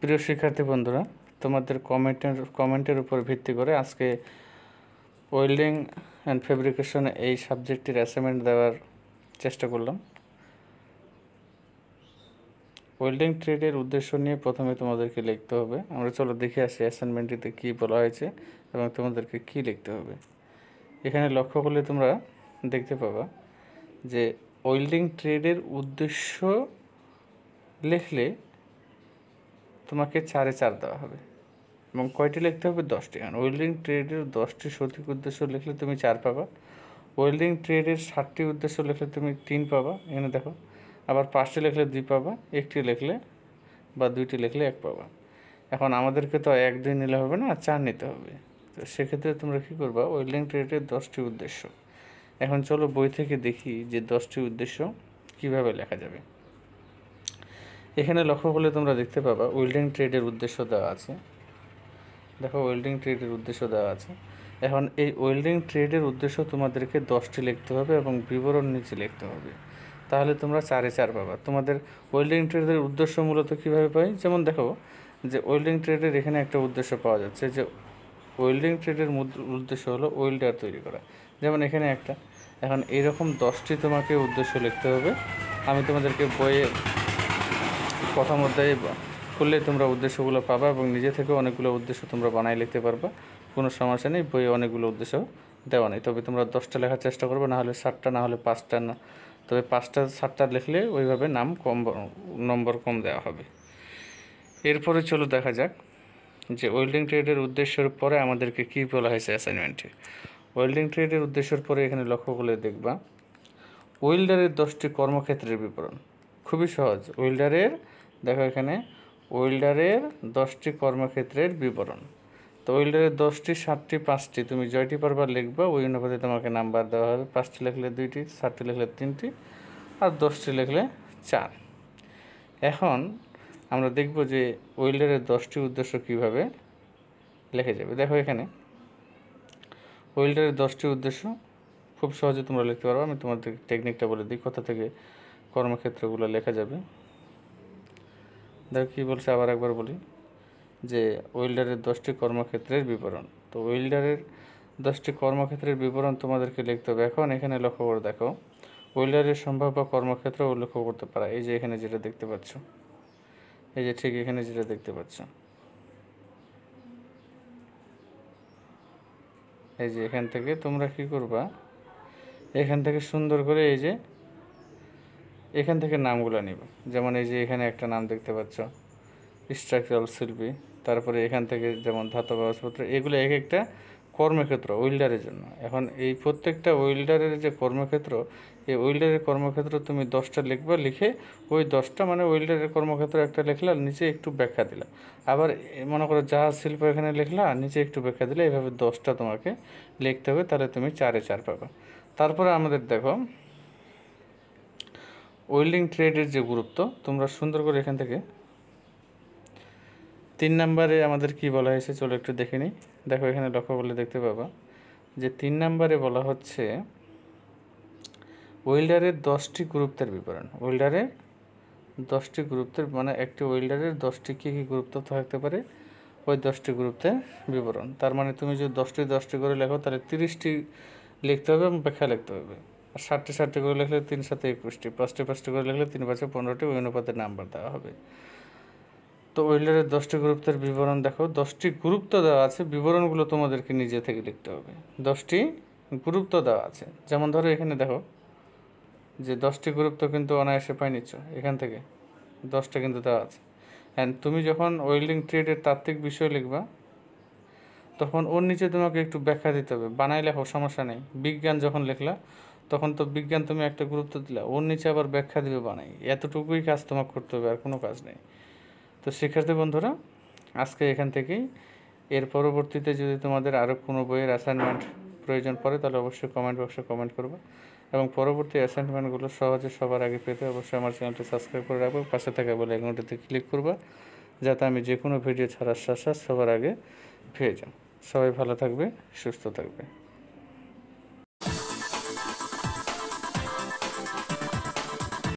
প্রিয় শিক্ষার্থী বন্ধুরা তোমাদের কমেন্টের কমেন্টের উপর ভিত্তি করে আজকে ওয়েল্ডিং অ্যান্ড ফেব্রিকেশন এই সাবজেক্টটির অ্যাসাইনমেন্ট দেওয়ার চেষ্টা করলাম ওয়েল্ডিং ট্রেডের উদ্দেশ্য নিয়ে প্রথমে তোমাদেরকে লিখতে হবে আমরা চলো দেখে আসি অ্যাসাইনমেন্টটিতে কী বলা হয়েছে এবং তোমাদেরকে কি লিখতে হবে এখানে লক্ষ্য করলে তোমরা দেখতে পাবা যে ওয়েল্ডিং ট্রেডের উদ্দেশ্য লিখলে তোমাকে চারে চার দেওয়া হবে এবং কয়টি লিখতে হবে দশটি কারণ ওয়েল্ডিং ট্রেডের দশটি সঠিক উদ্দেশ্য লিখলে তুমি চার পাবা ওয়েল্ডিং ট্রেডের ষাটটি উদ্দেশ্য লিখলে তুমি তিন পাবা এনে দেখো আবার পাঁচটি লিখলে দুই পাবা একটি লিখলে বা দুইটি লিখলে এক পাবা এখন আমাদেরকে তো এক দুই নিলে হবে না চার নিতে হবে তো সেক্ষেত্রে তোমরা কী করবা ওয়েল্ডিং ট্রেডের দশটি উদ্দেশ্য এখন চলো বই থেকে দেখি যে দশটি উদ্দেশ্য কিভাবে লেখা যাবে এখানে লক্ষ্য করলে তোমরা দেখতে পাবা ওয়েল্ডিং ট্রেডের উদ্দেশ্য দেওয়া আছে দেখো ওয়েল্ডিং ট্রেডের উদ্দেশ্য দেওয়া আছে এখন এই ওয়েল্ডিং ট্রেডের উদ্দেশ্য তোমাদেরকে দশটি লিখতে হবে এবং বিবরণ নিচে লিখতে হবে তাহলে তোমরা চারে চার পাবা তোমাদের ওয়েল্ডিং ট্রেডের উদ্দেশ্য মূলত কীভাবে পাই যেমন দেখো যে ওয়েল্ডিং ট্রেডের এখানে একটা উদ্দেশ্য পাওয়া যাচ্ছে যে ওয়েল্ডিং ট্রেডের উদ্দেশ্য হলো ওয়েল্ডার তৈরি করা যেমন এখানে একটা এখন এরকম দশটি তোমাকে উদ্দেশ্য লিখতে হবে আমি তোমাদেরকে বইয়ে কথা মধ্যেই করলে তোমরা উদ্দেশ্যগুলো পাবা এবং নিজে থেকে অনেকগুলো উদ্দেশ্য তোমরা বানাই লিখতে পারবা কোনো সমস্যা নেই বইয়ে অনেকগুলো উদ্দেশ্য দেওয়া নেই তবে তোমরা দশটা লেখার চেষ্টা করবে না হলে সাতটা না হলে পাঁচটা না তবে পাঁচটা সাতটা লিখলে ওইভাবে নাম কম নম্বর কম দেওয়া হবে এরপরে চলো দেখা যাক যে ওয়েল্ডিং ট্রেডের উদ্দেশ্যের পরে আমাদেরকে কী বলা হয়েছে অ্যাসাইনমেন্টে ওয়েল্ডিং ট্রেডের উদ্দেশ্যের পরে এখানে লক্ষ্য করলে দেখবা ওয়েল্ডারের দশটি কর্মক্ষেত্রের বিবরণ খুবই সহজ ওয়েল্ডারের দেখো এখানে ওয়েল্ডারের দশটি কর্মক্ষেত্রের বিবরণ তো ওয়েল্ডারের দশটি সাতটি পাঁচটি তুমি জয়টি পারবার লিখবে ওই অনুপাতে তোমাকে নাম্বার দেওয়া হবে পাঁচটি লিখলে দুইটি সাতটি লিখলে তিনটি আর দশটি লিখলে চার এখন আমরা দেখব যে ওয়েল্ডারের দশটি উদ্দেশ্য কিভাবে লেখা যাবে দেখো এখানে ওয়েল্ডারের দশটি উদ্দেশ্য খুব সহজে তোমরা লিখতে পারবো আমি তোমাদের টেকনিকটা বলে দিই কোথা থেকে কর্মক্ষেত্রগুলো লেখা যাবে দেখো কী বলছে আবার একবার বলি যে ওয়েল্ডারের দশটি কর্মক্ষেত্রের বিবরণ তো ওয়েল্ডারের দশটি কর্মক্ষেত্রের বিবরণ তোমাদেরকে লিখতে হবে এখন এখানে লক্ষ্য করে দেখো ওয়েল্ডারের সম্ভাব্য কর্মক্ষেত্র উল্লেখ করতে পারা এই যে এখানে যেটা দেখতে পাচ্ছ এই যে ঠিক এখানে যেটা দেখতে পাচ্ছ এই যে এখান থেকে তোমরা কি করবা এখান থেকে সুন্দর করে এই যে এখান থেকে নামগুলো নিবে যেমন এই যে এখানে একটা নাম দেখতে পাচ্ছ স্ট্রাকচারাল শিল্পী তারপরে এখান থেকে যেমন ধাতব কাগজপত্র এগুলো এক একটা কর্মক্ষেত্র ওয়েল্ডারের জন্য এখন এই প্রত্যেকটা ওয়েল্ডারের যে কর্মক্ষেত্র এই ওয়েল্ডারের কর্মক্ষেত্র তুমি দশটা লিখবে লিখে ওই দশটা মানে ওয়েল্ডারের কর্মক্ষেত্র একটা লিখলা নিচে একটু ব্যাখ্যা দিলা আবার মনে করো যাহা শিল্প এখানে লেখলা নিচে একটু ব্যাখ্যা দিলে এভাবে দশটা তোমাকে লিখতে হবে তাহলে তুমি চারে চার পাবে তারপরে আমাদের দেখো ওয়েল্ডিং ট্রেডের যে গুরুত্ব তোমরা সুন্দর করে এখান থেকে তিন নাম্বারে আমাদের কি বলা হয়েছে চলো একটু দেখে নিই দেখো এখানে লক্ষ্য করলে দেখতে পাবা যে তিন নাম্বারে বলা হচ্ছে ওয়েল্ডারের দশটি গুরুত্বের বিবরণ ওয়েল্ডারের দশটি গুরুত্বের মানে একটি ওয়েল্ডারের দশটি কী কী গুরুত্ব থাকতে পারে ওই দশটি গুরুত্বের বিবরণ তার মানে তুমি যদি দশটি দশটি করে লেখো তাহলে তিরিশটি লিখতে হবে এবং ব্যাখ্যা লিখতে হবে আর সাতটি সাতটি করে লিখলে তিন সাথে একুশটি পাঁচটি পাঁচটি করে লিখলে তিন পাঁচে পনেরোটি ওই অনুপাতে নাম্বার দেওয়া হবে তো ওয়েল্ডারের দশটি গ্রুপের বিবরণ দেখো দশটি গ্রুপ তো দেওয়া আছে বিবরণগুলো তোমাদেরকে নিজে থেকে লিখতে হবে দশটি গ্রুপ তো দেওয়া আছে যেমন ধরো এখানে দেখো যে দশটি গ্রুপ তো কিন্তু অনায়াসে পাই নিচ্ছ এখান থেকে দশটা কিন্তু দেওয়া আছে অ্যান্ড তুমি যখন ওয়েল্ডিং ট্রেডের তাত্ত্বিক বিষয় লিখবা তখন ওর নিচে তোমাকে একটু ব্যাখ্যা দিতে হবে বানাই লেখো সমস্যা নেই বিজ্ঞান যখন লিখলা তখন তো বিজ্ঞান তুমি একটা গুরুত্ব দিলে ওর নিচে আবার ব্যাখ্যা দিবে বানাই এতটুকুই কাজ তোমাকে করতে হবে আর কোনো কাজ নেই তো শিক্ষার্থী বন্ধুরা আজকে এখান থেকেই এর পরবর্তীতে যদি তোমাদের আরও কোনো বইয়ের অ্যাসাইনমেন্ট প্রয়োজন পড়ে তাহলে অবশ্যই কমেন্ট বক্সে কমেন্ট করবো এবং পরবর্তী অ্যাসাইনমেন্টগুলো সহজে সবার আগে পেতে অবশ্যই আমার চ্যানেলটি সাবস্ক্রাইব করে রাখবো পাশে থাকা বলে অ্যাকাউন্টটিতে ক্লিক করবো যাতে আমি যে কোনো ভিডিও ছাড়ার সাথে সবার আগে পেয়ে যান সবাই ভালো থাকবে সুস্থ থাকবে